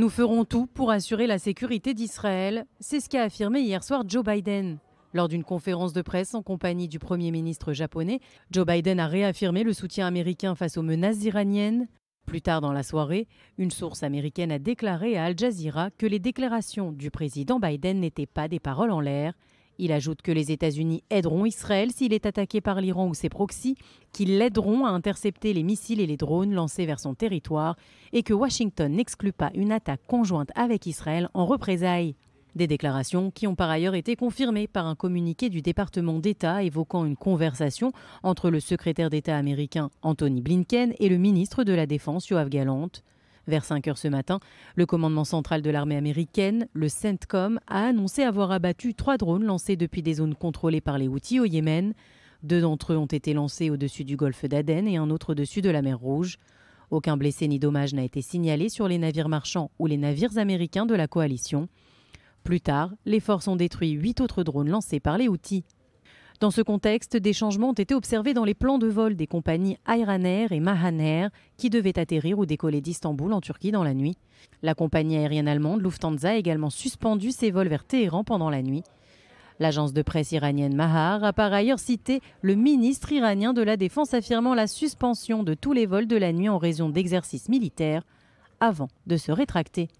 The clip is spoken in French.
Nous ferons tout pour assurer la sécurité d'Israël, c'est ce qu'a affirmé hier soir Joe Biden. Lors d'une conférence de presse en compagnie du Premier ministre japonais, Joe Biden a réaffirmé le soutien américain face aux menaces iraniennes. Plus tard dans la soirée, une source américaine a déclaré à Al Jazeera que les déclarations du président Biden n'étaient pas des paroles en l'air, il ajoute que les États-Unis aideront Israël s'il est attaqué par l'Iran ou ses proxys, qu'ils l'aideront à intercepter les missiles et les drones lancés vers son territoire, et que Washington n'exclut pas une attaque conjointe avec Israël en représailles. Des déclarations qui ont par ailleurs été confirmées par un communiqué du département d'État évoquant une conversation entre le secrétaire d'État américain Anthony Blinken et le ministre de la Défense Yoav Galante. Vers 5 heures ce matin, le commandement central de l'armée américaine, le CENTCOM, a annoncé avoir abattu trois drones lancés depuis des zones contrôlées par les Houthis au Yémen. Deux d'entre eux ont été lancés au-dessus du golfe d'Aden et un autre au-dessus de la mer Rouge. Aucun blessé ni dommage n'a été signalé sur les navires marchands ou les navires américains de la coalition. Plus tard, les forces ont détruit huit autres drones lancés par les Houthis. Dans ce contexte, des changements ont été observés dans les plans de vol des compagnies Air et Air qui devaient atterrir ou décoller d'Istanbul en Turquie dans la nuit. La compagnie aérienne allemande Lufthansa a également suspendu ses vols vers Téhéran pendant la nuit. L'agence de presse iranienne Mahar a par ailleurs cité le ministre iranien de la Défense affirmant la suspension de tous les vols de la nuit en raison d'exercices militaires avant de se rétracter.